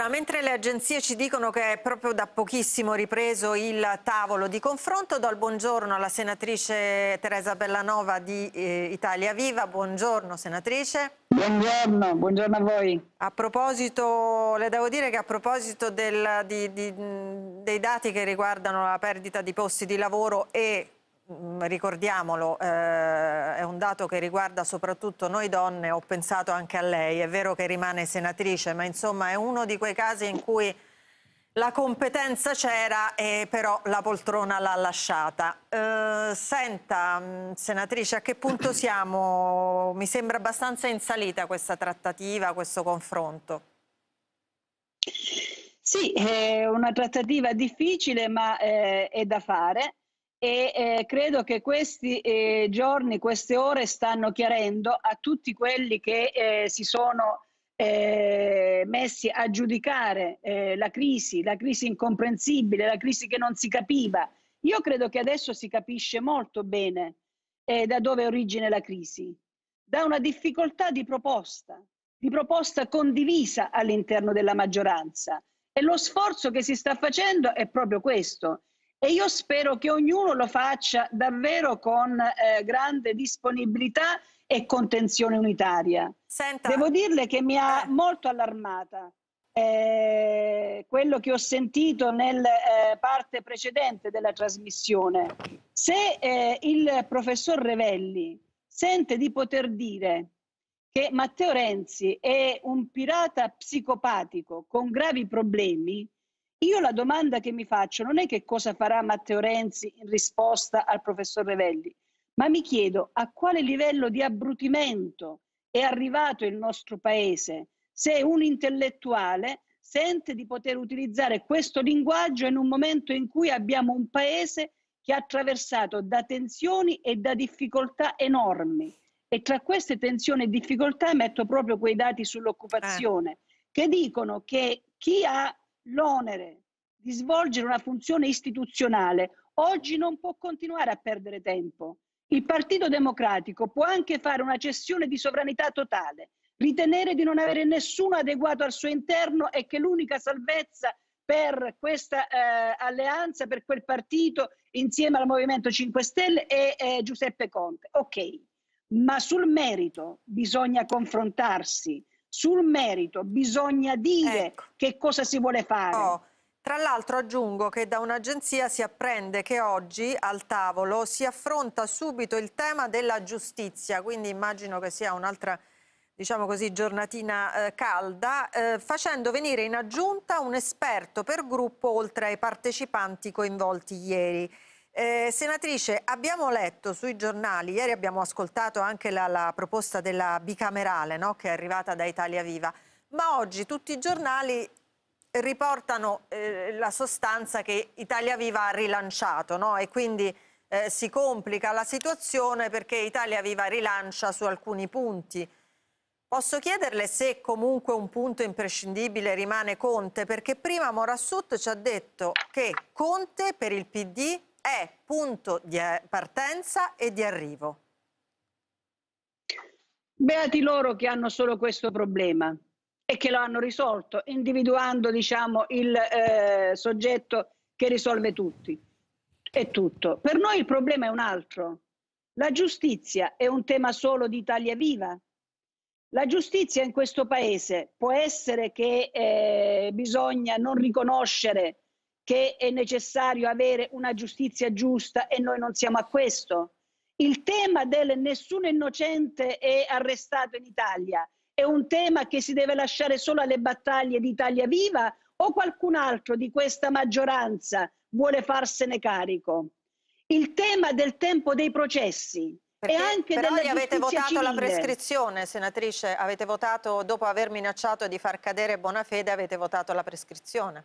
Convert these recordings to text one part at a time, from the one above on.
Allora, mentre le agenzie ci dicono che è proprio da pochissimo ripreso il tavolo di confronto, do il buongiorno alla senatrice Teresa Bellanova di eh, Italia Viva. Buongiorno senatrice. Buongiorno, buongiorno a voi. A proposito, le devo dire che a proposito del, di, di, dei dati che riguardano la perdita di posti di lavoro e Mm, ricordiamolo, eh, è un dato che riguarda soprattutto noi donne, ho pensato anche a lei, è vero che rimane senatrice, ma insomma è uno di quei casi in cui la competenza c'era e però la poltrona l'ha lasciata. Eh, senta, mm, senatrice, a che punto siamo? Mi sembra abbastanza in salita questa trattativa, questo confronto. Sì, è una trattativa difficile ma eh, è da fare e eh, credo che questi eh, giorni, queste ore stanno chiarendo a tutti quelli che eh, si sono eh, messi a giudicare eh, la crisi, la crisi incomprensibile, la crisi che non si capiva. Io credo che adesso si capisce molto bene eh, da dove origine la crisi, da una difficoltà di proposta, di proposta condivisa all'interno della maggioranza. E lo sforzo che si sta facendo è proprio questo, e io spero che ognuno lo faccia davvero con eh, grande disponibilità e contenzione unitaria. Senta. Devo dirle che mi ha eh. molto allarmata eh, quello che ho sentito nella eh, parte precedente della trasmissione. Se eh, il professor Revelli sente di poter dire che Matteo Renzi è un pirata psicopatico con gravi problemi, io la domanda che mi faccio non è che cosa farà Matteo Renzi in risposta al professor Revelli, ma mi chiedo a quale livello di abbrutimento è arrivato il nostro paese se un intellettuale sente di poter utilizzare questo linguaggio in un momento in cui abbiamo un paese che è attraversato da tensioni e da difficoltà enormi. E tra queste tensioni e difficoltà metto proprio quei dati sull'occupazione, eh. che dicono che chi ha l'onere di svolgere una funzione istituzionale oggi non può continuare a perdere tempo. Il Partito Democratico può anche fare una cessione di sovranità totale, ritenere di non avere nessuno adeguato al suo interno e che l'unica salvezza per questa eh, alleanza, per quel partito insieme al Movimento 5 Stelle è, è Giuseppe Conte. Ok, ma sul merito bisogna confrontarsi, sul merito, bisogna dire ecco. che cosa si vuole fare. Oh. Tra l'altro aggiungo che da un'agenzia si apprende che oggi al tavolo si affronta subito il tema della giustizia, quindi immagino che sia un'altra diciamo così, giornatina eh, calda, eh, facendo venire in aggiunta un esperto per gruppo oltre ai partecipanti coinvolti ieri. Eh, senatrice, abbiamo letto sui giornali, ieri abbiamo ascoltato anche la, la proposta della bicamerale no? che è arrivata da Italia Viva, ma oggi tutti i giornali riportano eh, la sostanza che Italia Viva ha rilanciato no? e quindi eh, si complica la situazione perché Italia Viva rilancia su alcuni punti. Posso chiederle se comunque un punto imprescindibile rimane Conte? Perché prima Morassut ci ha detto che Conte per il PD è punto di eh, partenza e di arrivo. Beati loro che hanno solo questo problema e che lo hanno risolto individuando diciamo, il eh, soggetto che risolve tutti È tutto. Per noi il problema è un altro. La giustizia è un tema solo di Italia Viva. La giustizia in questo paese può essere che eh, bisogna non riconoscere che è necessario avere una giustizia giusta e noi non siamo a questo. Il tema del nessuno innocente è arrestato in Italia è un tema che si deve lasciare solo alle battaglie d'Italia Viva o qualcun altro di questa maggioranza vuole farsene carico? Il tema del tempo dei processi, perché, e anche però gli avete votato civile. la prescrizione, senatrice, avete votato dopo aver minacciato di far cadere Bonafede, avete votato la prescrizione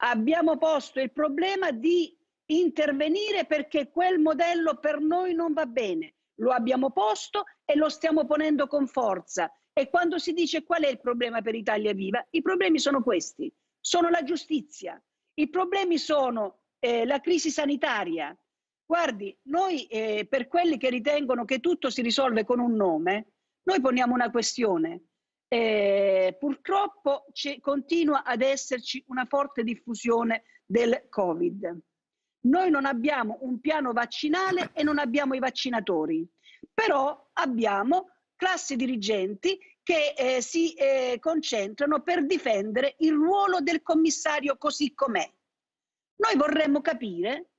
abbiamo posto il problema di intervenire perché quel modello per noi non va bene. Lo abbiamo posto e lo stiamo ponendo con forza. E quando si dice qual è il problema per Italia Viva, i problemi sono questi. Sono la giustizia. I problemi sono eh, la crisi sanitaria. Guardi, noi eh, per quelli che ritengono che tutto si risolve con un nome, noi poniamo una questione eh, purtroppo continua ad esserci una forte diffusione del Covid. Noi non abbiamo un piano vaccinale e non abbiamo i vaccinatori, però abbiamo classi dirigenti che eh, si eh, concentrano per difendere il ruolo del commissario così com'è. Noi vorremmo capire,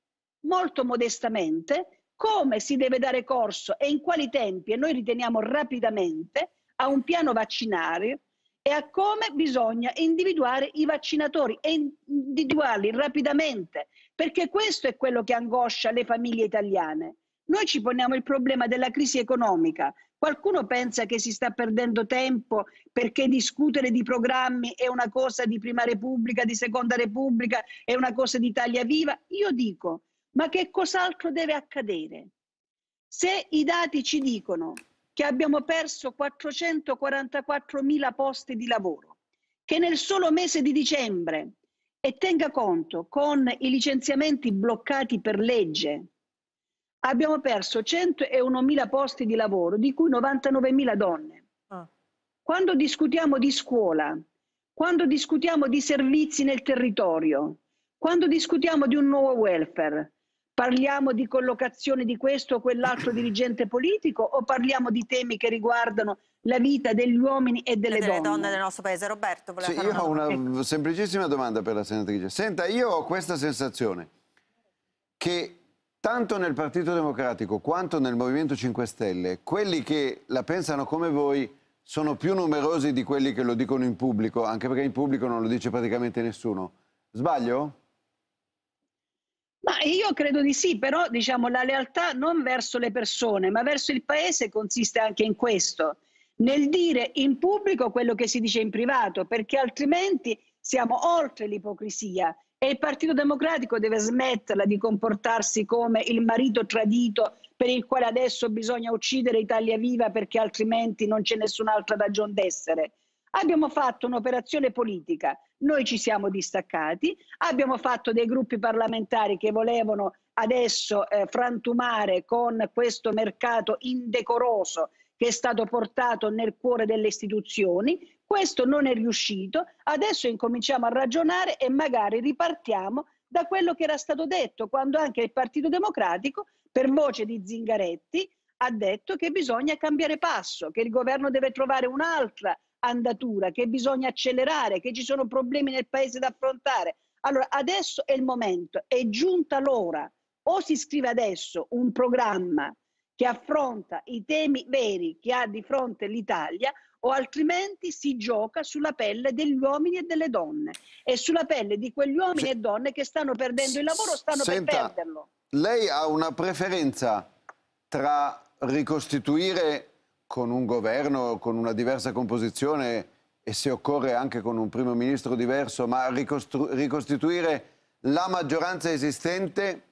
molto modestamente, come si deve dare corso e in quali tempi, e noi riteniamo rapidamente, a un piano vaccinale e a come bisogna individuare i vaccinatori e individuarli rapidamente, perché questo è quello che angoscia le famiglie italiane. Noi ci poniamo il problema della crisi economica. Qualcuno pensa che si sta perdendo tempo perché discutere di programmi è una cosa di prima repubblica, di seconda repubblica, è una cosa di Italia viva. Io dico, ma che cos'altro deve accadere? Se i dati ci dicono che abbiamo perso 444.000 posti di lavoro, che nel solo mese di dicembre, e tenga conto con i licenziamenti bloccati per legge, abbiamo perso 101.000 posti di lavoro, di cui 99.000 donne. Ah. Quando discutiamo di scuola, quando discutiamo di servizi nel territorio, quando discutiamo di un nuovo welfare, Parliamo di collocazione di questo o quell'altro dirigente politico o parliamo di temi che riguardano la vita degli uomini e delle, e delle donne. donne. del nostro paese? Roberto, sì, Io ho una ecco. semplicissima domanda per la senatrice. Senta, io ho questa sensazione che tanto nel Partito Democratico quanto nel Movimento 5 Stelle, quelli che la pensano come voi sono più numerosi di quelli che lo dicono in pubblico, anche perché in pubblico non lo dice praticamente nessuno. Sbaglio? Ma io credo di sì, però diciamo, la lealtà non verso le persone, ma verso il paese consiste anche in questo, nel dire in pubblico quello che si dice in privato, perché altrimenti siamo oltre l'ipocrisia e il Partito Democratico deve smetterla di comportarsi come il marito tradito per il quale adesso bisogna uccidere Italia Viva perché altrimenti non c'è nessun'altra ragione d'essere. Abbiamo fatto un'operazione politica, noi ci siamo distaccati, abbiamo fatto dei gruppi parlamentari che volevano adesso eh, frantumare con questo mercato indecoroso che è stato portato nel cuore delle istituzioni. Questo non è riuscito, adesso incominciamo a ragionare e magari ripartiamo da quello che era stato detto quando anche il Partito Democratico, per voce di Zingaretti, ha detto che bisogna cambiare passo, che il governo deve trovare un'altra andatura, che bisogna accelerare, che ci sono problemi nel paese da affrontare. Allora, adesso è il momento, è giunta l'ora. O si scrive adesso un programma che affronta i temi veri che ha di fronte l'Italia, o altrimenti si gioca sulla pelle degli uomini e delle donne e sulla pelle di quegli uomini Se... e donne che stanno perdendo il lavoro o stanno Senta, per perderlo. Lei ha una preferenza tra ricostituire con un governo, con una diversa composizione e se occorre anche con un primo ministro diverso, ma ricostituire la maggioranza esistente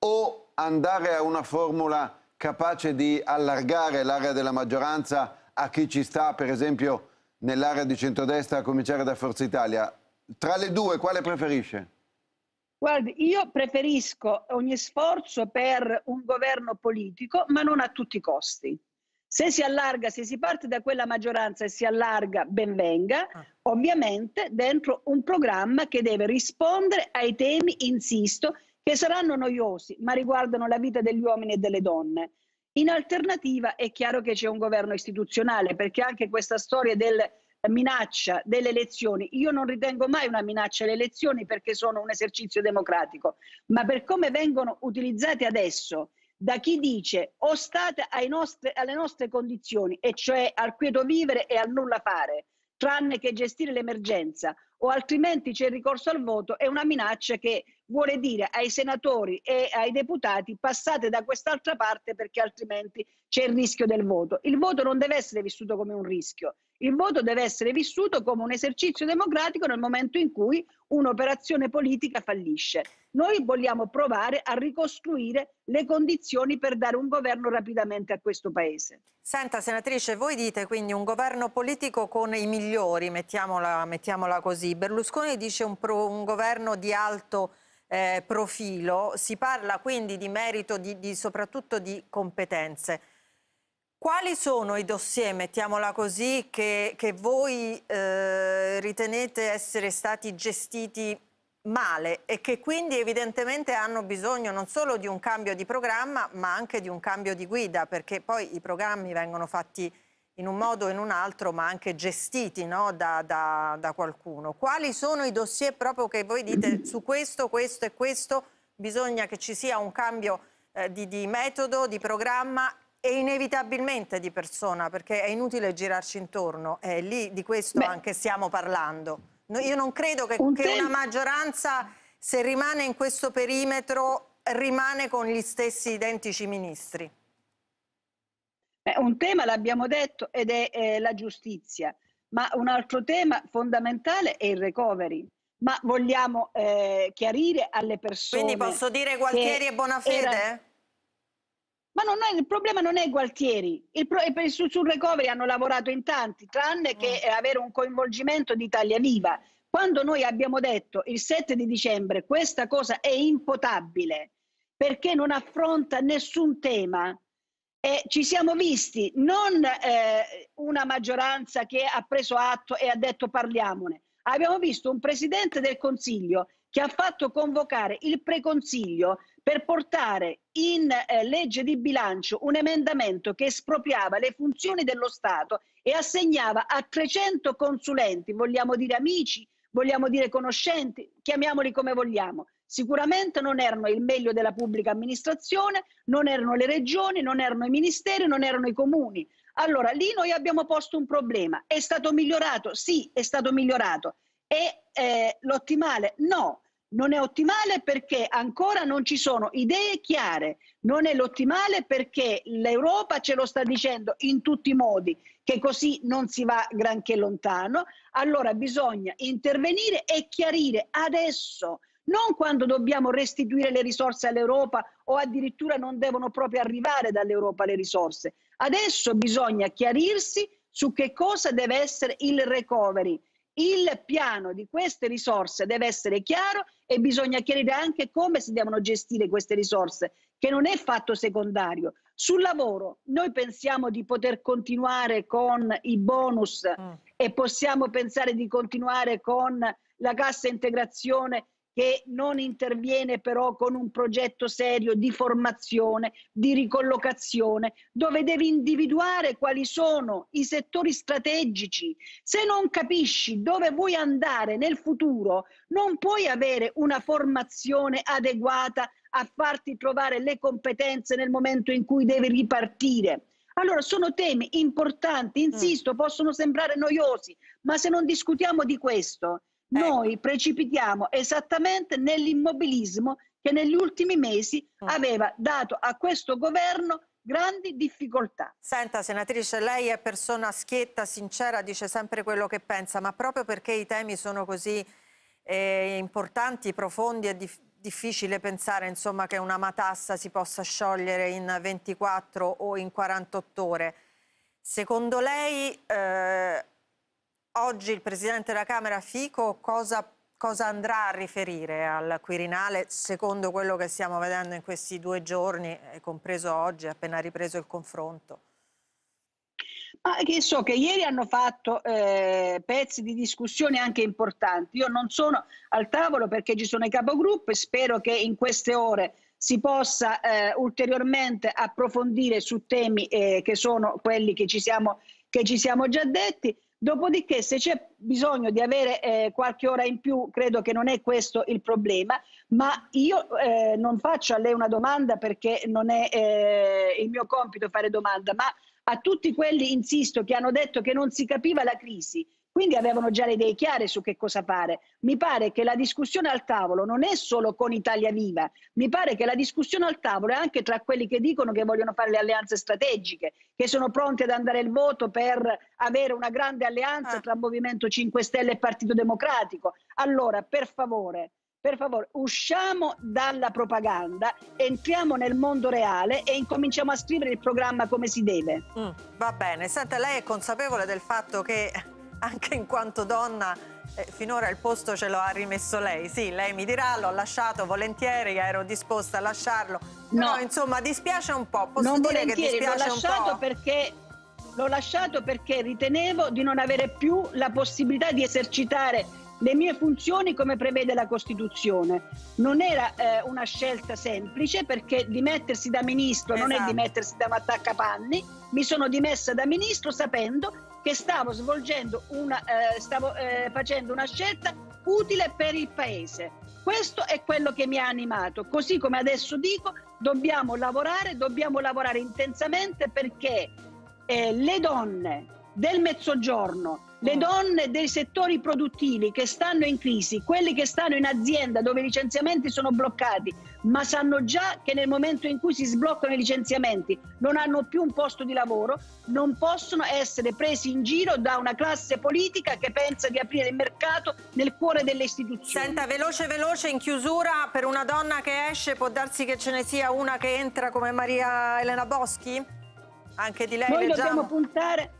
o andare a una formula capace di allargare l'area della maggioranza a chi ci sta, per esempio, nell'area di centrodestra, a cominciare da Forza Italia. Tra le due, quale preferisce? Guardi, io preferisco ogni sforzo per un governo politico, ma non a tutti i costi. Se si allarga, se si parte da quella maggioranza e si allarga, ben venga, ah. ovviamente dentro un programma che deve rispondere ai temi, insisto, che saranno noiosi, ma riguardano la vita degli uomini e delle donne. In alternativa è chiaro che c'è un governo istituzionale, perché anche questa storia della minaccia delle elezioni, io non ritengo mai una minaccia alle elezioni perché sono un esercizio democratico, ma per come vengono utilizzate adesso da chi dice o state nostri, alle nostre condizioni, e cioè al quieto vivere e al nulla fare, tranne che gestire l'emergenza, o altrimenti c'è il ricorso al voto, è una minaccia che vuole dire ai senatori e ai deputati passate da quest'altra parte perché altrimenti c'è il rischio del voto. Il voto non deve essere vissuto come un rischio, il voto deve essere vissuto come un esercizio democratico nel momento in cui un'operazione politica fallisce. Noi vogliamo provare a ricostruire le condizioni per dare un governo rapidamente a questo Paese. Senta, senatrice, voi dite quindi un governo politico con i migliori, mettiamola, mettiamola così mesi. Berlusconi dice un, pro, un governo di alto eh, profilo, si parla quindi di merito, di, di, soprattutto di competenze. Quali sono i dossier, mettiamola così, che, che voi eh, ritenete essere stati gestiti male e che quindi evidentemente hanno bisogno non solo di un cambio di programma ma anche di un cambio di guida perché poi i programmi vengono fatti in un modo o in un altro, ma anche gestiti no? da, da, da, qualcuno. Quali sono i dossier proprio che voi dite su questo, questo e questo bisogna che ci sia un cambio eh, di, di metodo, di programma e inevitabilmente di persona, perché è inutile girarci intorno, è lì di questo Beh. anche stiamo parlando. No, io non credo che, un che una maggioranza, se rimane in questo perimetro, rimane con gli stessi identici ministri. Beh, un tema l'abbiamo detto ed è eh, la giustizia, ma un altro tema fondamentale è il recovery. Ma vogliamo eh, chiarire alle persone. Quindi posso dire Gualtieri e Bonafede? Era... Ma non è, il problema non è Gualtieri. Il pro, eh, sul, sul recovery hanno lavorato in tanti, tranne che mm. eh, avere un coinvolgimento di Italia Viva. Quando noi abbiamo detto il 7 di dicembre questa cosa è impotabile perché non affronta nessun tema, e ci siamo visti non eh, una maggioranza che ha preso atto e ha detto parliamone, abbiamo visto un Presidente del Consiglio che ha fatto convocare il preconsiglio per portare in eh, legge di bilancio un emendamento che espropriava le funzioni dello Stato e assegnava a 300 consulenti, vogliamo dire amici, vogliamo dire conoscenti, chiamiamoli come vogliamo, Sicuramente non erano il meglio della pubblica amministrazione, non erano le regioni, non erano i ministeri, non erano i comuni. Allora lì noi abbiamo posto un problema. È stato migliorato? Sì, è stato migliorato. È eh, l'ottimale? No. Non è ottimale perché ancora non ci sono idee chiare, non è l'ottimale perché l'Europa ce lo sta dicendo in tutti i modi che così non si va granché lontano, allora bisogna intervenire e chiarire adesso non quando dobbiamo restituire le risorse all'Europa o addirittura non devono proprio arrivare dall'Europa le risorse. Adesso bisogna chiarirsi su che cosa deve essere il recovery. Il piano di queste risorse deve essere chiaro e bisogna chiarire anche come si devono gestire queste risorse, che non è fatto secondario. Sul lavoro, noi pensiamo di poter continuare con i bonus mm. e possiamo pensare di continuare con la cassa integrazione che non interviene però con un progetto serio di formazione, di ricollocazione, dove devi individuare quali sono i settori strategici. Se non capisci dove vuoi andare nel futuro, non puoi avere una formazione adeguata a farti trovare le competenze nel momento in cui devi ripartire. Allora sono temi importanti, mm. insisto, possono sembrare noiosi, ma se non discutiamo di questo, Ecco. noi precipitiamo esattamente nell'immobilismo che negli ultimi mesi mm. aveva dato a questo governo grandi difficoltà. Senta, senatrice, lei è persona schietta, sincera, dice sempre quello che pensa, ma proprio perché i temi sono così eh, importanti, profondi, è dif difficile pensare insomma, che una matassa si possa sciogliere in 24 o in 48 ore. Secondo lei... Eh, oggi il Presidente della Camera Fico cosa, cosa, andrà a riferire al Quirinale secondo quello che stiamo vedendo in questi due giorni, compreso oggi, appena ripreso il confronto? Ma che so che ieri hanno fatto eh, pezzi di discussione anche importanti. Io non sono al tavolo perché ci sono i capogruppo e spero che in queste ore si possa eh, ulteriormente approfondire su temi eh, che sono quelli che ci siamo che ci siamo già detti. Dopodiché, se c'è bisogno di avere eh, qualche ora in più, credo che non è questo il problema, ma io eh, non faccio a lei una domanda perché non è eh, il mio compito fare domanda, ma a tutti quelli, insisto, che hanno detto che non si capiva la crisi, quindi avevano già le idee chiare su che cosa fare. Mi pare che la discussione al tavolo non è solo con Italia Viva, mi pare che la discussione al tavolo è anche tra quelli che dicono che vogliono fare le alleanze strategiche, che sono pronti ad andare al voto per avere una grande alleanza ah. tra Movimento 5 Stelle e Partito Democratico. Allora, per favore, per favore, usciamo dalla propaganda, entriamo nel mondo reale e incominciamo a scrivere il programma come si deve. Mm, va bene, senta, lei è consapevole del fatto che anche in quanto donna eh, finora il posto ce l'ha rimesso lei, sì, lei mi dirà l'ho lasciato volentieri, ero disposta a lasciarlo, no. Però, insomma dispiace un po', posso non dire che dispiace un po'. Perché, l'ho lasciato perché ritenevo di non avere più la possibilità di esercitare le mie funzioni come prevede la Costituzione. Non era eh, una scelta semplice perché dimettersi da ministro esatto. non è esatto. dimettersi da attaccapanni, mi sono dimessa da ministro sapendo che stavo svolgendo una, eh, stavo eh, facendo una scelta utile per il paese. Questo è quello che mi ha animato, così come adesso dico, dobbiamo lavorare, dobbiamo lavorare intensamente perché eh, le donne del mezzogiorno le mm. donne dei settori produttivi che stanno in crisi, quelli che stanno in azienda dove i licenziamenti sono bloccati, ma sanno già che nel momento in cui si sbloccano i licenziamenti non hanno più un posto di lavoro, non possono essere presi in giro da una classe politica che pensa di aprire il mercato nel cuore delle istituzioni. Senta, veloce, veloce, in chiusura, per una donna che esce può darsi che ce ne sia una che entra come Maria Elena Boschi? Anche di lei Noi leggiamo. dobbiamo puntare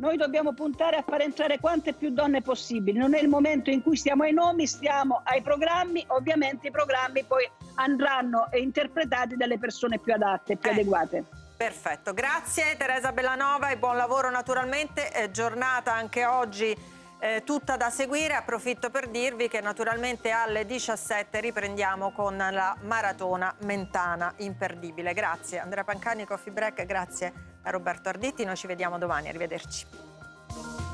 noi dobbiamo puntare a far entrare quante più donne possibili. Non è il momento in cui stiamo ai nomi, stiamo ai programmi. Ovviamente i programmi poi andranno interpretati dalle persone più adatte, più eh. adeguate. Perfetto, grazie Teresa Bellanova e buon lavoro naturalmente. È eh, giornata anche oggi eh, tutta da seguire. Approfitto per dirvi che naturalmente alle 17 riprendiamo con la maratona mentana imperdibile. Grazie Andrea Pancani, Coffee Break, grazie da Roberto Arditi, noi ci vediamo domani, arrivederci.